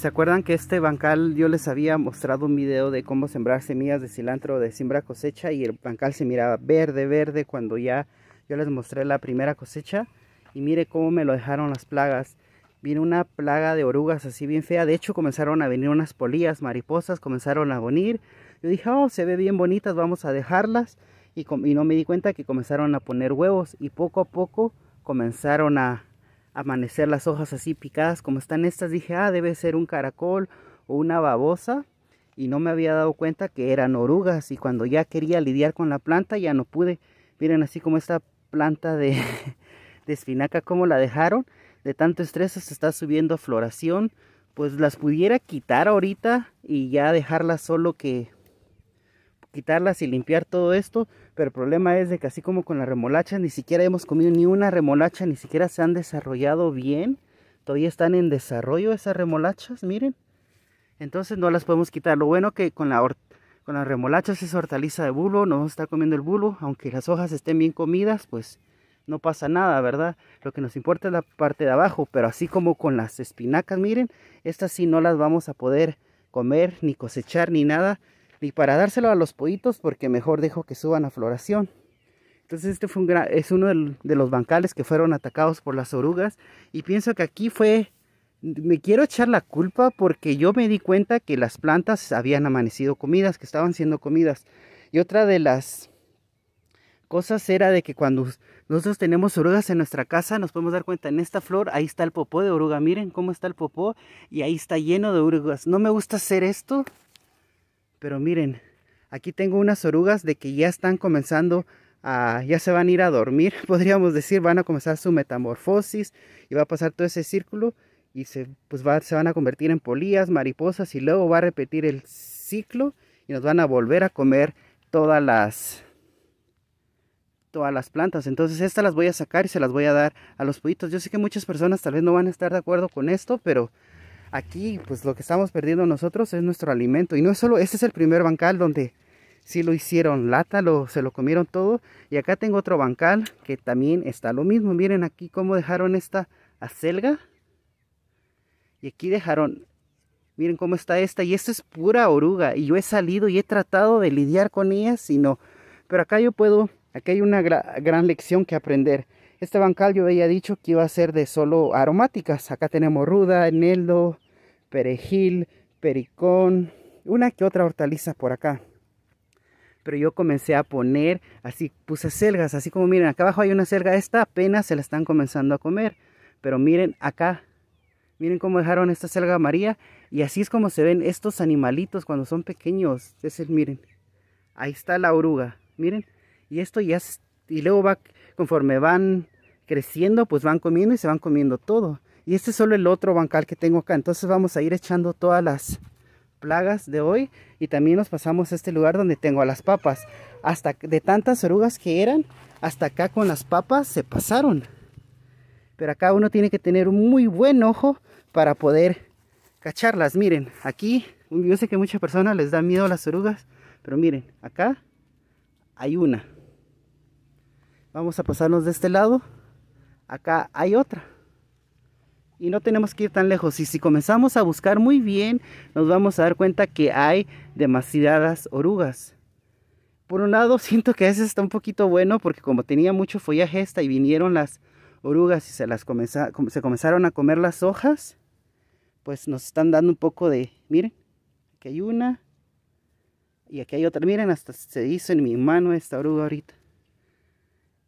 ¿Se acuerdan que este bancal yo les había mostrado un video de cómo sembrar semillas de cilantro de siembra cosecha y el bancal se miraba verde, verde cuando ya yo les mostré la primera cosecha? Y mire cómo me lo dejaron las plagas. Vino una plaga de orugas así bien fea. De hecho comenzaron a venir unas polillas, mariposas, comenzaron a venir. Yo dije, oh, se ve bien bonitas, vamos a dejarlas. y no me di cuenta que comenzaron a poner huevos y poco a poco comenzaron a, amanecer las hojas así picadas como están estas, dije, ah, debe ser un caracol o una babosa. Y no me había dado cuenta que eran orugas. Y cuando ya quería lidiar con la planta, ya no pude. Miren así como esta planta de, espinaca, como la dejaron. De tanto estrés se está subiendo a floración. Pues las pudiera quitar ahorita y ya dejarlas solo que quitarlas y limpiar todo esto, pero el problema es de que así como con las remolachas, ni siquiera hemos comido ni una remolacha, ni siquiera se han desarrollado bien, todavía están en desarrollo esas remolachas, miren. Entonces no las podemos quitar. Lo bueno que con la con las remolachas es hortaliza de bulbo, no vamos a estar comiendo el bulbo, aunque las hojas estén bien comidas, pues no pasa nada, ¿verdad? Lo que nos importa es la parte de abajo, pero así como con las espinacas, miren, estas sí no las vamos a poder comer, ni cosechar, ni nada, y para dárselo a los pollitos porque mejor dejo que suban a floración. Entonces este fue un es uno de los bancales que fueron atacados por las orugas y pienso que aquí fue, me quiero echar la culpa porque yo me di cuenta que las plantas habían amanecido comidas, que estaban siendo comidas. Y otra de las cosas era de que cuando nosotros tenemos orugas en nuestra casa, nos podemos dar cuenta, en esta flor ahí está el popó de oruga, miren cómo está el popó y ahí está lleno de orugas. No me gusta hacer esto pero miren, aquí tengo unas orugas de que ya están comenzando a, ya se van a ir a dormir, podríamos decir, van a comenzar su metamorfosis y va a pasar todo ese círculo y se, pues se van a convertir en polillas, mariposas y luego va a repetir el ciclo y nos van a volver a comer todas las todas las plantas. Entonces estas las voy a sacar y se las voy a dar a los pollitos. Yo sé que muchas personas tal vez no van a estar de acuerdo con esto, pero aquí pues lo que estamos perdiendo nosotros es nuestro alimento. Y no es solo, este es el primer bancal donde sí lo hicieron lata, lo, se lo comieron todo. Y acá tengo otro bancal que también está lo mismo. Miren aquí cómo dejaron esta acelga. Y aquí dejaron, miren cómo está esta. Y esta es pura oruga. Y yo he salido y he tratado de lidiar con ellas y no. Pero acá yo puedo, Aquí hay una gran lección que aprender. Este bancal yo había dicho que iba a ser de solo aromáticas. Acá tenemos ruda, eneldo, perejil, pericón, una que otra hortaliza por acá. Pero yo comencé a poner, así puse selgas, así como miren, acá abajo hay una selga, esta apenas se la están comenzando a comer. Pero miren acá, miren cómo dejaron esta selga maría. Y así es como se ven estos animalitos cuando son pequeños. Es el, miren, ahí está la oruga, miren. Y esto ya, y luego va Conforme van creciendo, pues van comiendo y se van comiendo todo. Y este es solo el otro bancal que tengo acá. Entonces vamos a ir echando todas las plagas de hoy. Y también nos pasamos a este lugar donde tengo a las papas. Hasta de tantas orugas que eran, hasta acá con las papas se pasaron. Pero acá uno tiene que tener un muy buen ojo para poder cacharlas. Miren, aquí, yo sé que muchas personas les da miedo las orugas, pero miren, acá hay una. Vamos a pasarnos de este lado. Acá hay otra. Y no tenemos que ir tan lejos. Y si comenzamos a buscar muy bien, nos vamos a dar cuenta que hay demasiadas orugas. Por un lado, siento que a veces está un poquito bueno porque como tenía mucho follaje esta y vinieron las orugas y se, las se comenzaron a comer las hojas, pues nos están dando un poco de... Miren, aquí hay una, y aquí hay otra. Miren, hasta se hizo en mi mano esta oruga ahorita.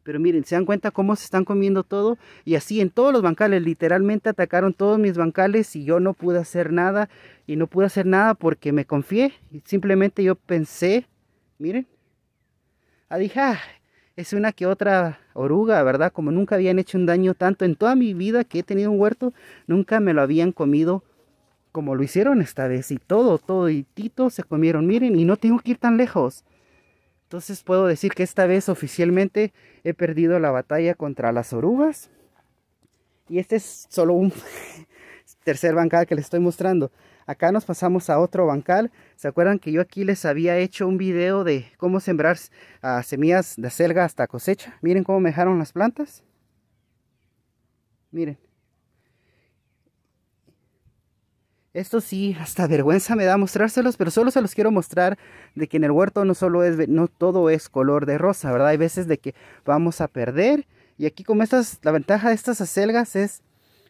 Pero miren, se dan cuenta cómo se están comiendo todo. Y así en todos los bancales, literalmente atacaron todos mis bancales y yo no pude hacer nada. Y no pude hacer nada porque me confié. Y simplemente yo pensé, miren, ah, es una que otra oruga, ¿verdad? Como nunca habían hecho un daño tanto en toda mi vida que he tenido un huerto, nunca me lo habían comido como lo hicieron esta vez. Y todo, todo, y Tito se comieron, miren, y no tengo que ir tan lejos. Entonces puedo decir que esta vez oficialmente he perdido la batalla contra las orugas. Y este es solo un tercer bancal que les estoy mostrando. Acá nos pasamos a otro bancal. ¿Se acuerdan que yo aquí les había hecho un video de cómo sembrar semillas de selga hasta cosecha? Miren cómo me dejaron las plantas. Miren. Esto sí, hasta vergüenza me da mostrárselos, pero solo se los quiero mostrar de que en el huerto no solo es, no todo es color de rosa, ¿verdad? Hay veces de que vamos a perder y aquí como estas, la ventaja de estas acelgas es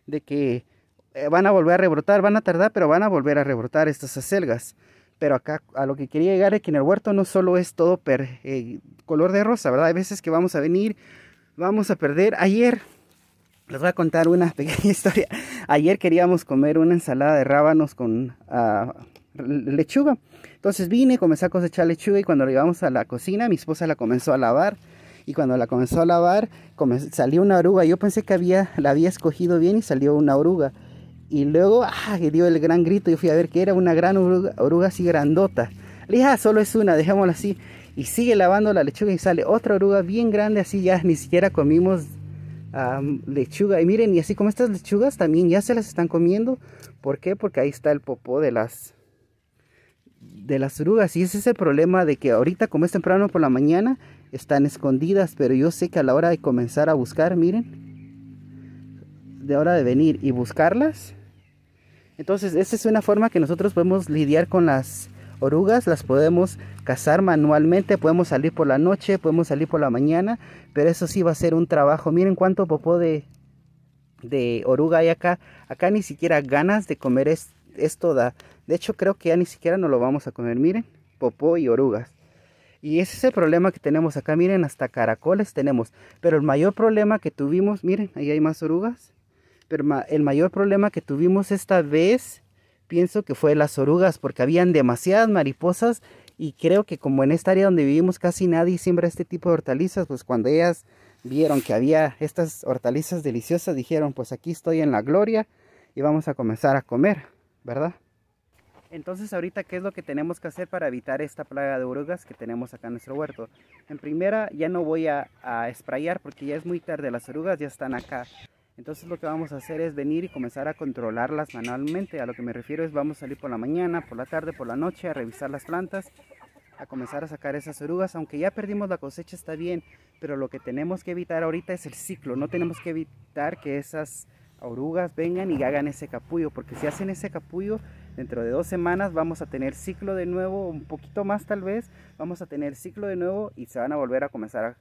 de que eh, van a volver a rebrotar, van a tardar, pero van a volver a rebrotar estas acelgas. Pero acá a lo que quería llegar es que en el huerto no solo es todo eh, color de rosa, ¿verdad? Hay veces que vamos a venir, vamos a perder. Ayer les voy a contar una pequeña historia. Ayer queríamos comer una ensalada de rábanos con ah, lechuga. Entonces vine, comencé a cosechar lechuga y cuando llegamos a la cocina, mi esposa la comenzó a lavar. Y cuando la comenzó a lavar, salió una oruga. Yo pensé que había, la había escogido bien y salió una oruga. Y luego, ah, Que dio el gran grito. Yo fui a ver que era una gran oruga, oruga así grandota. Le dije, ah, solo es una, dejémosla así. Y sigue lavando la lechuga y sale otra oruga bien grande, así ya ni siquiera comimos lechuga. Y miren, y así como estas lechugas también ya se las están comiendo. ¿Por qué? Porque ahí está el popó de las de las orugas. Y ese es el problema de que ahorita, como es temprano por la mañana, están escondidas. Pero yo sé que a la hora de comenzar a buscar, miren, de hora de venir y buscarlas. Entonces, esa es una forma que nosotros podemos lidiar con las orugas las podemos cazar manualmente, podemos salir por la noche, podemos salir por la mañana, pero eso sí va a ser un trabajo. Miren cuánto popó de, de oruga hay acá. Acá ni siquiera ganas de comer es, esto da. De hecho creo que ya ni siquiera nos lo vamos a comer, miren, popó y orugas. Y ese es el problema que tenemos acá, miren, hasta caracoles tenemos. Pero el mayor problema que tuvimos, miren, ahí hay más orugas. Pero el mayor problema que tuvimos esta vez pienso que fue las orugas porque habían demasiadas mariposas y creo que como en esta área donde vivimos casi nadie siembra este tipo de hortalizas, pues cuando ellas vieron que había estas hortalizas deliciosas dijeron, pues aquí estoy en la gloria y vamos a comenzar a comer, ¿verdad? Entonces ahorita, ¿qué es lo que tenemos que hacer para evitar esta plaga de orugas que tenemos acá en nuestro huerto? En primera, ya no voy a, a sprayar porque ya es muy tarde, las orugas ya están acá. Entonces lo que vamos a hacer es venir y comenzar a controlarlas manualmente. A lo que me refiero es vamos a salir por la mañana, por la tarde, por la noche, a revisar las plantas, a comenzar a sacar esas orugas. Aunque ya perdimos la cosecha está bien, pero lo que tenemos que evitar ahorita es el ciclo. No tenemos que evitar que esas orugas vengan y hagan ese capullo, porque si hacen ese capullo, dentro de dos semanas vamos a tener ciclo de nuevo, un poquito más tal vez, vamos a tener ciclo de nuevo y se van a volver a comenzar a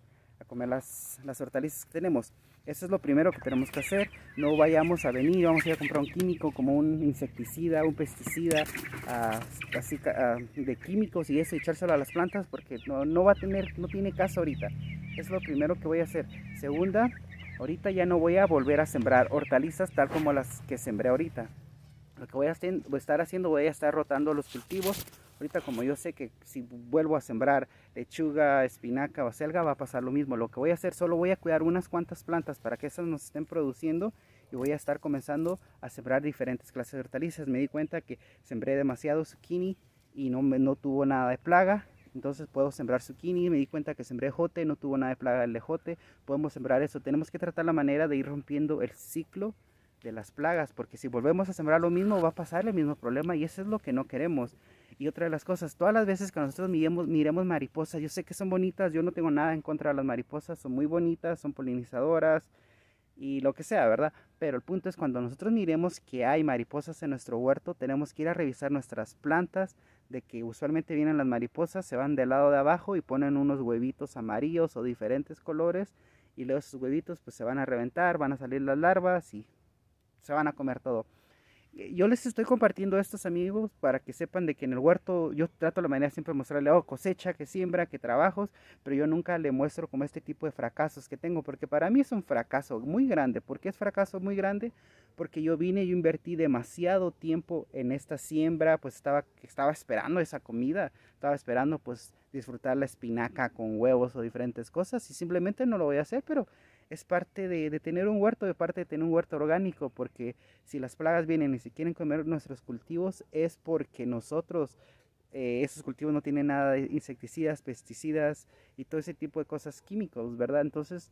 comer las, las hortalizas que tenemos. Eso es lo primero que tenemos que hacer. No vayamos a venir, vamos a ir a comprar un químico como un insecticida, un pesticida así, de químicos y eso, echárselo a las plantas porque no, no va a tener, no tiene caso ahorita. Es lo primero que voy a hacer. Segunda, ahorita ya no voy a volver a sembrar hortalizas tal como las que sembré ahorita. Lo que voy a estar haciendo, voy a estar rotando los cultivos Ahorita como yo sé que si vuelvo a sembrar lechuga, espinaca o selga va a pasar lo mismo. Lo que voy a hacer solo voy a cuidar unas cuantas plantas para que esas nos estén produciendo y voy a estar comenzando a sembrar diferentes clases de hortalizas. Me di cuenta que sembré demasiado zucchini y no, no tuvo nada de plaga. Entonces puedo sembrar zucchini, me di cuenta que sembré jote, no tuvo nada de plaga el lejote. Podemos sembrar eso. Tenemos que tratar la manera de ir rompiendo el ciclo de las plagas, porque si volvemos a sembrar lo mismo va a pasar el mismo problema y eso es lo que no queremos. Y otra de las cosas, todas las veces que nosotros miremos, miremos mariposas, yo sé que son bonitas, yo no tengo nada en contra de las mariposas, son muy bonitas, son polinizadoras y lo que sea, ¿verdad? Pero el punto es cuando nosotros miremos que hay mariposas en nuestro huerto, tenemos que ir a revisar nuestras plantas, de que usualmente vienen las mariposas, se van del lado de abajo y ponen unos huevitos amarillos o diferentes colores y luego esos huevitos pues se van a reventar, van a salir las larvas y se van a comer todo. Eh, yo les estoy compartiendo a estos amigos para que sepan de que en el huerto yo trato la manera siempre de mostrarle, oh, cosecha, que siembra, que trabajos, pero yo nunca le muestro como este tipo de fracasos que tengo, porque para mí es un fracaso muy grande. ¿Por qué es fracaso muy grande? Porque yo vine y invertí demasiado tiempo en esta siembra, pues estaba, estaba esperando esa comida, estaba esperando pues disfrutar la espinaca con huevos o diferentes cosas y simplemente no lo voy a hacer, pero es parte de, tener un huerto, de parte de tener un huerto orgánico, porque si las plagas vienen y se quieren comer nuestros cultivos, es porque nosotros eh, esos cultivos no tienen nada de insecticidas, pesticidas y todo ese tipo de cosas químicos, ¿verdad? Entonces,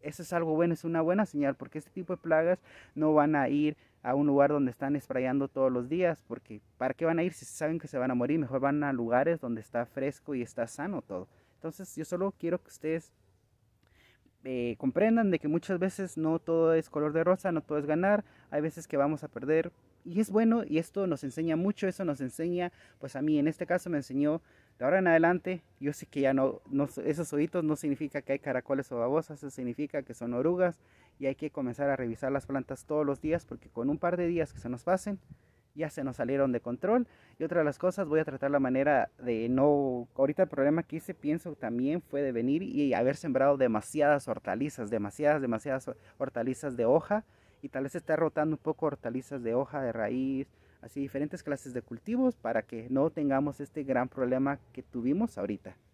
eso es algo bueno, es una buena señal, porque este tipo de plagas no van a ir a un lugar donde están sprayando todos los días, porque ¿para qué van a ir si saben que se van a morir? Mejor van a lugares donde está fresco y está sano todo. Entonces, yo solo quiero que ustedes eh, comprendan de que muchas veces no todo es color de rosa, no todo es ganar, hay veces que vamos a perder y es bueno y esto nos enseña mucho, eso nos enseña, pues a mí en este caso me enseñó de ahora en adelante, yo sé que ya no, esos oídos no significa que hay caracoles o babosas, eso significa que son orugas y hay que comenzar a revisar las plantas todos los días porque con un par de días que se nos pasen, ya se nos salieron de control. Y otra de las cosas, voy a tratar la manera de no... Ahorita el problema que hice, pienso, también fue de venir y haber sembrado demasiadas hortalizas, demasiadas, demasiadas hortalizas de hoja. Y tal vez estar rotando un poco hortalizas de hoja, de raíz, así diferentes clases de cultivos para que no tengamos este gran problema que tuvimos ahorita.